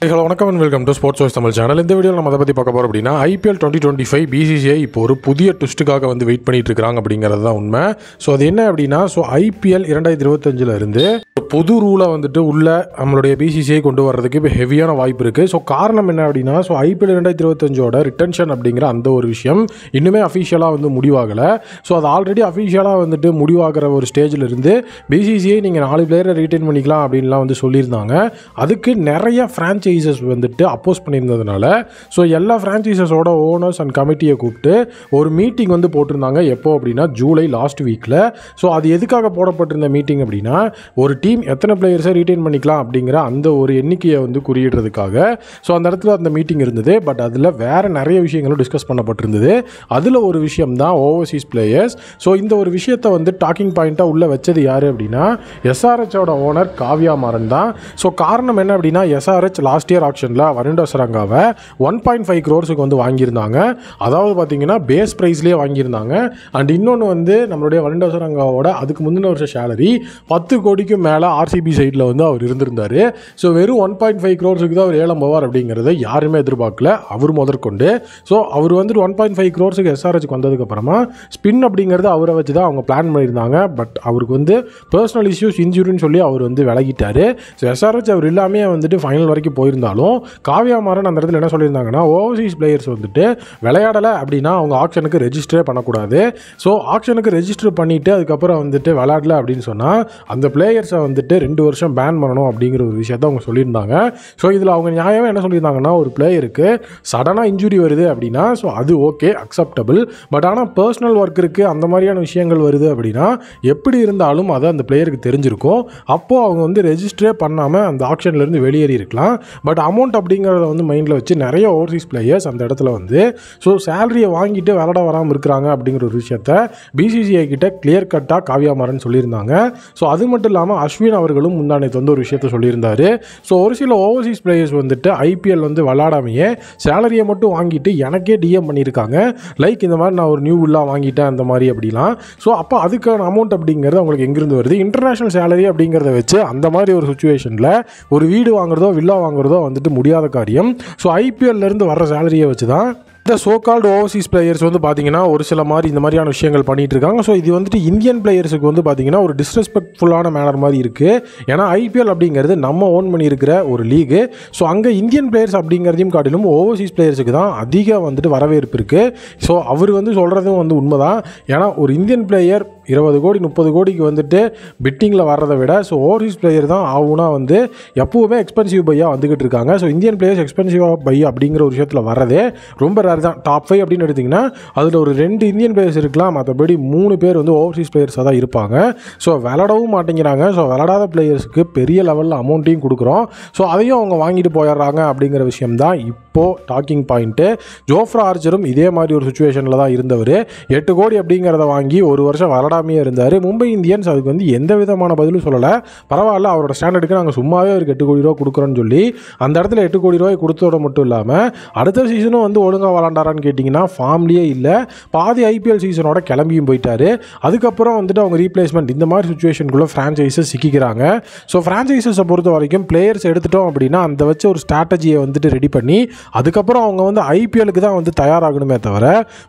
hello வணக்கம் and welcome to sports voice Tamil channel இந்த video நம்ம அதை பற்றி பார்க்க போகிறோம் அப்படின்னா IPL twenty twenty five BCCI இப்போ ஒரு புதிய ட்விஸ்ட்டுக்காக வந்து வெயிட் பண்ணிட்டு இருக்காங்க அப்படிங்கிறது தான் உண்மை ஸோ அது என்ன அப்படின்னா ஸோ ஐபிஎல் இரண்டாயிரத்தி இருபத்தஞ்சில் இருந்து பொது ரூலை வந்துட்டு உள்ள நம்மளுடைய பிசிசிஐ கொண்டு வர்றதுக்கு இப்போ ஹெவியான வாய்ப்பு இருக்குது ஸோ காரணம் என்ன அப்படின்னா ஸோ ஐபிஎல் ரெண்டாயிரத்தி இருபத்தஞ்சோட ரிட்டன்ஷன் அப்படிங்கிற அந்த ஒரு விஷயம் இன்னுமே அஃபிஷியலாக வந்து முடிவாகலை ஸோ அது ஆல்ரெடி அஃபிஷியலாக வந்துட்டு முடிவாகிற ஒரு ஸ்டேஜில் இருந்து பிசிசிஐ நீங்கள் நாலு பிளேயரை ரீட்டைன் பண்ணிக்கலாம் அப்படின்லாம் வந்து சொல்லியிருந்தாங்க அதுக்கு நிறைய ஃப்ரான்ச்சைசஸ் வந்துட்டு அப்போஸ் பண்ணியிருந்ததுனால ஸோ எல்லா ஃப்ரான்ச்சைசஸோட ஓனர்ஸ் அண்ட் கமிட்டியை கூப்பிட்டு ஒரு மீட்டிங் வந்து போட்டிருந்தாங்க எப்போ அப்படின்னா ஜூலை லாஸ்ட் வீக்கில் ஸோ அது எதுக்காக போடப்பட்டிருந்த மீட்டிங் அப்படின்னா ஒரு டீம் டீம் எத்தனை பிளேயர்ஸை ரீட்டைன் பண்ணிக்கலாம் அப்படிங்கிற அந்த ஒரு எண்ணிக்கையை வந்து குறியிடுறதுக்காக ஸோ அந்த இடத்துல அந்த மீட்டிங் இருந்தது பட் அதில் வேறு நிறைய விஷயங்களும் டிஸ்கஸ் பண்ணப்பட்டிருந்தது அதில் ஒரு விஷயம் தான் ஓவர்சீஸ் பிளேயர்ஸ் ஸோ இந்த ஒரு விஷயத்தை வந்து டாக்கிங் பாயிண்ட்டாக உள்ளே வச்சது யார் அப்படின்னா எஸ்ஆர்ஹெச்சோட ஓனர் காவ்யா மாறன் தான் ஸோ காரணம் என்ன அப்படின்னா எஸ்ஆர்ஹெச் லாஸ்ட் இயர் ஆப்ஷனில் வருண்டோ சரங்காவை ஒன் பாயிண்ட் ஃபைவ் க்ரோர்ஸுக்கு வந்து வாங்கியிருந்தாங்க அதாவது பார்த்தீங்கன்னா பேஸ் ப்ரைஸ்லேயே வாங்கியிருந்தாங்க அண்ட் இன்னொன்று வந்து நம்மளுடைய வருண்டோ சரங்காவோட அதுக்கு முந்தின வருஷம் சேலரி பத்து கோடிக்கும் மேலே ஆர்சிபி சைடில் வந்து அவர் இருந்திருந்தார் ஸோ வெறும் ஒன் பாயிண்ட் ஃபைவ் க்ரோர்ஸுக்கு தான் அவர் ஏழம் போவார் அப்படிங்கிறத யாருமே எதிர்பார்க்கல அவர் முதற்கொண்டு ஸோ அவர் வந்துட்டு ஒன் பாயிண்ட் ஃபைவ் க்ரோர்ஸுக்கு எஸ்ஆர்ஹெச்சுக்கு வந்ததுக்கப்புறமா ஸ்பின் அப்படிங்கிறத அவரை வச்சு தான் அவங்க பிளான் பண்ணியிருந்தாங்க பட் அவருக்கு வந்து பர்சனல் இஷ்யூஸ் இன்ஜுரின்னு சொல்லி அவர் வந்து விலகிட்டார் ஸோ எஸ்ஆர்ஹெச் அவர் இல்லாமே வந்துட்டு ஃபைனல் வரைக்கும் போயிருந்தாலும் காவியா மாறன் அந்த இடத்துல என்ன சொல்லியிருந்தாங்கன்னா ஓவர்சீஸ் பிளேயர்ஸ் வந்துட்டு விளையாடலை அப்படின்னா அவங்க ஆக்ஷனுக்கு ரெஜிஸ்டரே பண்ணக்கூடாது ஸோ ஆக்ஷனுக்கு ரெஜிஸ்டர் பண்ணிவிட்டு அதுக்கப்புறம் வந்துட்டு விளையாடல அப்படின்னு சொன்னால் அந்த பிளேயர்ஸை வந்து வந்துட்டு ரெண்டு வருஷம் பேன் பண்ணணும் அப்படிங்கிற ஒரு விஷயத்த அவங்க சொல்லியிருந்தாங்க ஸோ இதில் அவங்க நியாயமாக என்ன சொல்லியிருந்தாங்கன்னா ஒரு பிளேயருக்கு சடனாக இன்ஜுரி வருது அப்படின்னா ஸோ அது ஓகே அக்செப்டபிள் பட் ஆனால் பர்சனல் ஒர்க் இருக்குது அந்த மாதிரியான விஷயங்கள் வருது அப்படின்னா எப்படி இருந்தாலும் அதை அந்த பிளேயருக்கு தெரிஞ்சிருக்கும் அப்போது அவங்க வந்து ரெஜிஸ்டரே பண்ணாமல் அந்த ஆப்ஷன்லேருந்து வெளியேறி இருக்கலாம் பட் அமௌண்ட் அப்படிங்கிறத வந்து மைண்டில் வச்சு நிறைய ஓவர்சீஸ் பிளேயர்ஸ் அந்த இடத்துல வந்து ஸோ சேலரியை வாங்கிட்டு விளாட வராமல் இருக்கிறாங்க அப்படிங்கிற ஒரு விஷயத்த பிசிசிஐ கிட்ட கிளியர் கட்டாக காவியா மாறன் சொல்லியிருந்தாங்க ஸோ அது மட்டும் இல்லாமல் அஸ்வின் அஸ்வின் அவர்களும் முந்தானத்து வந்து ஒரு விஷயத்த சொல்லியிருந்தார் ஸோ ஒரு சில ஓவர்சீஸ் பிளேயர்ஸ் வந்துட்டு ஐபிஎல் வந்து விளாடாமையே சேலரியை மட்டும் வாங்கிட்டு எனக்கே டிஎம் பண்ணியிருக்காங்க லைக் இந்த மாதிரி நான் ஒரு நியூ உள்ளாக வாங்கிட்டேன் அந்த மாதிரி அப்படிலாம் ஸோ அப்போ அதுக்கான அமௌண்ட் அப்படிங்கிறது அவங்களுக்கு எங்கேருந்து வருது இன்டர்நேஷ்னல் சேலரி அப்படிங்கிறத வச்சு அந்த மாதிரி ஒரு சுச்சுவேஷனில் ஒரு வீடு வாங்குறதோ வில்லா வாங்குறதோ வந்துட்டு முடியாத காரியம் ஸோ ஐபிஎல்லேருந்து வர்ற சேலரியை வச்சு தான் இந்த சோ கால்டு ஓவர்சீஸ் பிளேயர்ஸ் வந்து பார்த்தீங்கன்னா ஒரு சில மாதிரி இந்த மாதிரியான விஷயங்கள் பண்ணிட்டு இருக்காங்க ஸோ இது வந்துட்டு இந்தியன் பிளேயர்ஸுக்கு வந்து பார்த்தீங்கன்னா ஒரு டிஸ்ரெஸ்பெக்ட்ஃபுல்லான மேனர் மாதிரி இருக்குது ஏன்னா ஐபிஎல் அப்படிங்கிறது நம்ம ஓன் பண்ணியிருக்கிற ஒரு லீகு ஸோ அங்கே இந்தியன் பிளேயர்ஸ் அப்படிங்கிறதையும் காட்டிலும் ஓவர்சீஸ் பிளேயர்ஸுக்கு தான் அதிக வந்துட்டு வரவேற்பு இருக்குது ஸோ அவர் வந்து சொல்கிறதும் வந்து உண்மைதான் ஏன்னா ஒரு இந்தியன் பிளேயர் இருபது கோடி முப்பது கோடிக்கு வந்துட்டு பிட்டிங்கில் வர்றதை விட ஸோ ஓவர்சீஸ் பிளேயர் தான் ஆகுனா வந்து எப்போவுமே எக்ஸ்பென்சிவ் பையாக வந்துக்கிட்டு இருக்காங்க ஸோ இந்தியன் பிளேயர்ஸ் எக்ஸ்பென்சிவாக பை அப்படிங்கிற ஒரு விஷயத்தில் வர்றதே ரொம்ப ரேர் தான் டாப் ஃபைவ் அப்படின்னு எடுத்திங்கன்னா அதில் ஒரு ரெண்டு இந்தியன் பிளேயர்ஸ் இருக்கலாம் மற்றபடி மூணு பேர் வந்து ஓவர்சீஸ் பிளேயர்ஸாக தான் இருப்பாங்க ஸோ விளாடவும் மாட்டேங்கிறாங்க ஸோ விளாடாத பிளேயர்ஸுக்கு பெரிய லெவலில் அமௌண்ட்டையும் கொடுக்குறோம் ஸோ அதையும் அவங்க வாங்கிட்டு போயிடுறாங்க அப்படிங்கிற விஷயம் தான் இப்போ டாக்கிங் பாயிண்ட்டு ஜோஃப்ரா ஆர்ச்சரும் இதே மாதிரி ஒரு சுச்சுவேஷனில் தான் இருந்தவர் எட்டு கோடி அப்படிங்கிறத வாங்கி ஒரு வருஷம் வரடாமையே இருந்தார் மும்பை இந்தியன்ஸ் அதுக்கு வந்து எந்த விதமான பதிலும் சொல்லலை பரவாயில்ல அவரோட ஸ்டாண்டர்டுக்கு நாங்கள் சும்மாவே அவருக்கு எட்டு கோடி ரூபா கொடுக்குறோன்னு சொல்லி அந்த இடத்துல எட்டு கோடி ரூபாய் கொடுத்தோட மட்டும் இல்லாமல் அடுத்த சீசனும் வந்து ஒழுங்காக விளாண்டாரான்னு கேட்டிங்கன்னா ஃபார்ம்லேயே இல்லை பாதி ஐபிஎல் சீசனோட கிளம்பியும் போயிட்டார் அதுக்கப்புறம் வந்துட்டு அவங்க ரீப்ளேஸ்மெண்ட் இந்த மாதிரி சுச்சுவேஷனுக்குள்ளே ஃப்ரான்ச்சைஸஸ் சிக்கிக்கிறாங்க ஸோ ஃப்ரான்ச்சைசஸை பொறுத்த வரைக்கும் பிளேயர்ஸ் எடுத்துட்டோம் அப்படின்னா அந்த வச்சு ஒரு ஸ்ட்ராட்டஜியை வந்துட்டு ரெடி பண்ணி அதுக்கப்புறம் அவங்க வந்து ஐபிஎலுக்கு தான் வந்து தயாராகணுமே தவிர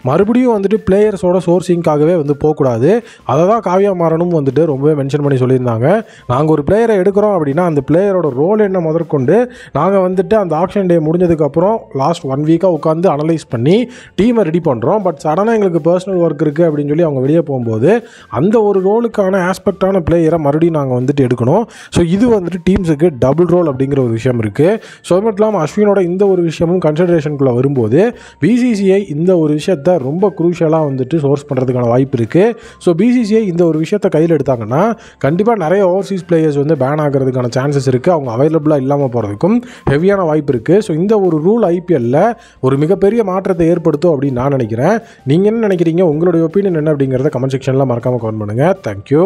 மறுபடியும் வந்துட்டு பிளேயர்ஸோட சோர்சிங்காகவே வந்து போகக்கூடாது அதை தான் காவியா மாறனும் வந்துட்டு ரொம்பவே மென்ஷன் பண்ணி சொல்லியிருந்தாங்க நாங்கள் ஒரு பிளேயரை எடுக்கிறோம் அப்படின்னா அந்த பிளேயரோட ரோல் என்ன முதற்கொண்டு நாங்கள் வந்துட்டு அந்த ஆப்ஷன் டே முடிஞ்சதுக்கப்புறம் லாஸ்ட் ஒன் வீக்காக உட்காந்து அனலைஸ் பண்ணி டீமை ரெடி பண்ணுறோம் பட் சடனாக எங்களுக்கு பர்சனல் ஒர்க் இருக்குது அப்படின்னு சொல்லி அவங்க வெளியே போகும்போது அந்த ஒரு ரோலுக்கான ஆஸ்பெக்டான பிளேயரை மறுபடியும் நாங்கள் வந்துட்டு எடுக்கணும் ஸோ இது வந்துட்டு டீம்ஸுக்கு டபுள் ரோல் அப்படிங்கிற ஒரு விஷயம் இருக்குது ஸோ அது மட்டும் இல்லாமல் அஸ்வினோட இந்த ஒரு விஷயம் விஷயமும் கன்சிடரேஷனுக்குள்ளே வரும்போது பிசிசிஐ இந்த ஒரு விஷயத்தை ரொம்ப குரூஷியலாக வந்துட்டு சோர்ஸ் பண்ணுறதுக்கான வாய்ப்பு இருக்குது ஸோ பிசிசிஐ இந்த ஒரு விஷயத்தை கையில் எடுத்தாங்கன்னா கண்டிப்பாக நிறைய ஓவர்சீஸ் பிளேயர்ஸ் வந்து பேன் ஆகிறதுக்கான சான்சஸ் இருக்குது அவங்க அவைலபிளாக இல்லாமல் போகிறதுக்கும் ஹெவியான வாய்ப்பு இருக்குது ஸோ இந்த ஒரு ரூல் ஐபிஎல்லில் ஒரு மிகப்பெரிய மாற்றத்தை ஏற்படுத்தும் அப்படின்னு நான் நினைக்கிறேன் நீங்கள் என்ன நினைக்கிறீங்க உங்களுடைய ஒப்பீனியன் என்ன அப்படிங்கிறத கமெண்ட் செக்ஷனில் மறக்காமல் கமெண்ட் பண்ணுங்கள் தேங்க்யூ